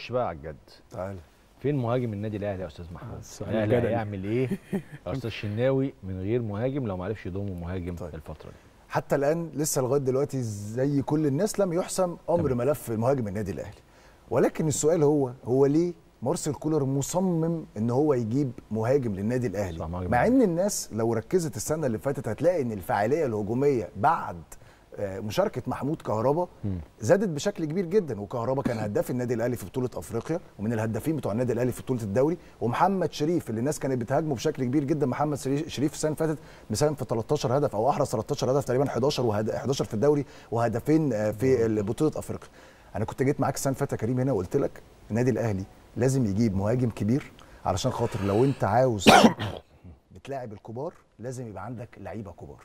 خش بقى على الجد تعالى فين مهاجم النادي الاهلي يا استاذ محمود؟ آه، الاهلي هيعمل ايه يا استاذ شناوي من غير مهاجم لو ما عرفش يضم مهاجم طيب. الفتره دي؟ حتى الان لسه لغايه دلوقتي زي كل الناس لم يحسم امر طيب. ملف مهاجم النادي الاهلي ولكن السؤال هو هو ليه مارسيل كولر مصمم ان هو يجيب مهاجم للنادي الاهلي مع ان الناس لو ركزت السنه اللي فاتت هتلاقي ان الفعاليه الهجوميه بعد آه، مشاركه محمود كهربا زادت بشكل كبير جدا وكهربا كان هداف النادي الاهلي في بطوله افريقيا ومن الهدافين بتوع النادي الاهلي في بطوله الدوري ومحمد شريف اللي الناس كانت بتهاجمه بشكل كبير جدا محمد شريف السنه اللي فاتت مساهم في 13 هدف او احرز 13 هدف تقريبا 11 وهد... 11 في الدوري وهدفين آه، في بطوله افريقيا انا كنت جيت معاك السنه اللي فاتت يا كريم هنا وقلت لك النادي الاهلي لازم يجيب مهاجم كبير علشان خاطر لو انت عاوز بتلاعب الكبار لازم يبقى عندك لعيبه كبار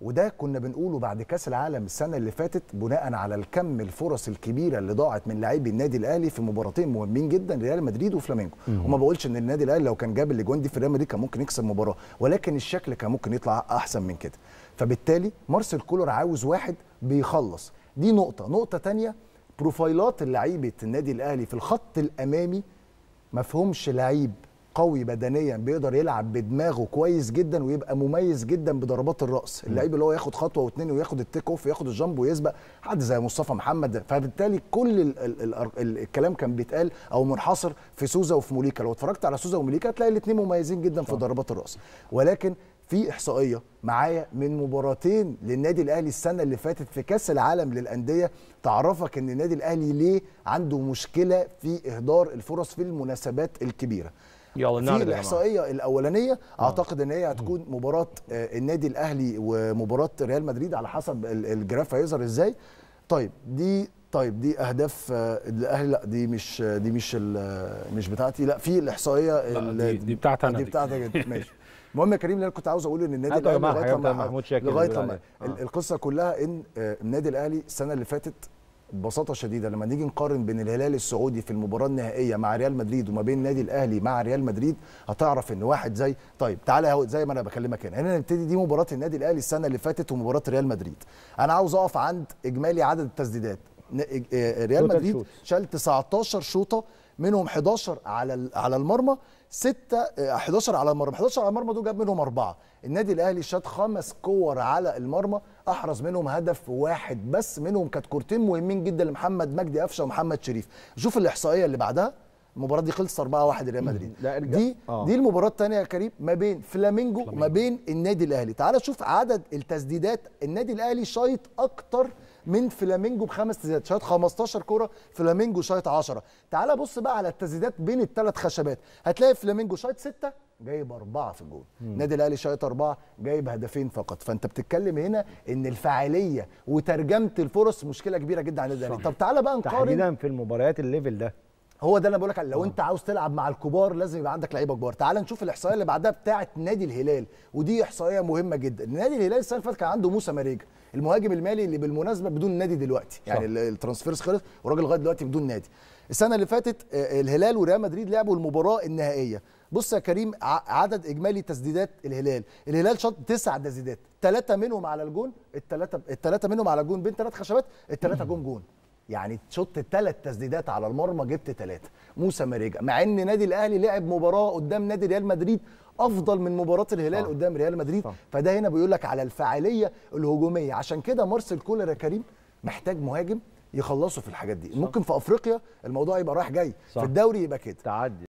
وده كنا بنقوله بعد كاس العالم السنه اللي فاتت بناء على الكم الفرص الكبيره اللي ضاعت من لاعبي النادي الاهلي في مباراتين مهمين جدا ريال مدريد وفلامينجو وما بقولش ان النادي الاهلي لو كان جاب الاجوان دي في ريال مدريد كان ممكن يكسب مباراه ولكن الشكل كان ممكن يطلع احسن من كده فبالتالي مارسيل كولر عاوز واحد بيخلص دي نقطه نقطه ثانيه بروفايلات لعيبه النادي الاهلي في الخط الامامي مفهومش لعيب قوي بدنيا بيقدر يلعب بدماغه كويس جدا ويبقى مميز جدا بضربات الراس اللعيب اللي هو ياخد خطوه واثنين وياخد التيك اوف ياخد الجامب ويسبق حد زي مصطفى محمد فبالتالي كل الـ الـ الـ الـ الكلام كان بيتقال او منحصر في سوزا وفي موليكا لو اتفرجت على سوزا وموليكا هتلاقي الاثنين مميزين جدا في ضربات الراس ولكن في احصائيه معايا من مباراتين للنادي الاهلي السنه اللي فاتت في كاس العالم للانديه تعرفك ان النادي الاهلي ليه عنده مشكله في اهدار الفرص في المناسبات الكبيره يلا النهارده في الاحصائيه الاولانيه آه. اعتقد ان هي هتكون مباراه آه، النادي الاهلي ومباراه ريال مدريد على حسب الجراف هيظهر ازاي طيب دي طيب دي اهداف آه، الاهلي لا دي مش دي مش مش بتاعتي لا في الاحصائيه لا دي, دي بتاعتي انا دي بتاعتك ماشي المهم يا كريم اللي انا كنت عاوز اقوله ان النادي الاهلي لغايه لما لغايه لما القصه كلها ان النادي الاهلي السنه اللي فاتت ببساطه شديده لما نيجي نقارن بين الهلال السعودي في المباراه النهائيه مع ريال مدريد وما بين النادي الاهلي مع ريال مدريد هتعرف ان واحد زي طيب تعالى زي ما انا بكلمك هنا هنا نبتدي دي مباراه النادي الاهلي السنه اللي فاتت ومباراه ريال مدريد انا عاوز اقف عند اجمالي عدد التسديدات آه، ريال مدريد شال 19 شوطه منهم 11 على على المرمى 6 11 آه، على المرمى 11 على المرمى دول جاب منهم اربعه النادي الاهلي شاط خمس كور على المرمى احرز منهم هدف واحد بس منهم كانت كورتين مهمين جدا لمحمد مجدي قفشه ومحمد شريف شوف الاحصائيه اللي بعدها المباراه دي خلصت 4-1 ريال مدريد دي آه. دي المباراه الثانيه يا كريم ما بين فلامينجو وما بين النادي الاهلي تعال شوف عدد التسديدات النادي الاهلي شايط اكتر من فلامينجو بخمس تسديدات شايط 15 كوره فلامينجو شايط 10 تعال بص بقى على التسديدات بين الثلاث خشبات هتلاقي فلامينجو شايط 6 جايب أربعة في الجول النادي الأهلي شايط أربعة جايب هدفين فقط فأنت بتتكلم هنا إن الفاعلية وترجمة الفرص مشكلة كبيرة جدا على الأهلي طب تعالى بقى نقارن تحديدا في المباريات الليفل ده هو ده اللي انا بقول لك لو آه. انت عاوز تلعب مع الكبار لازم يبقى عندك لعيبه كبار تعال نشوف الاحصائيه اللي بعدها بتاعه نادي الهلال ودي احصائيه مهمه جدا نادي الهلال السنه اللي فاتت كان عنده موسى ماريجا المهاجم المالي اللي بالمناسبه بدون نادي دلوقتي يعني الترانسفيرز خلص والراجل لغايه دلوقتي بدون نادي السنه اللي فاتت آه، الهلال وريال مدريد لعبوا المباراه النهائيه بص يا كريم عدد اجمالي تسديدات الهلال الهلال شاط تسع تسديدات ثلاثه منهم على الجون الثلاثه الثلاثه منهم على الجون بين ثلاث خشبات الثلاثه جون جون يعني تشط ثلاث تسديدات على المرمى جبت ثلاثه موسى ماريجا مع ان نادي الاهلي لعب مباراه قدام نادي ريال مدريد افضل من مباراه الهلال قدام ريال مدريد طبعا. فده هنا بيقول لك على الفعاليه الهجوميه عشان كده مارسيل كولر يا كريم محتاج مهاجم يخلصوا في الحاجات دي صح. ممكن في افريقيا الموضوع يبقى رايح جاي صح. في الدوري يبقى كده تعدي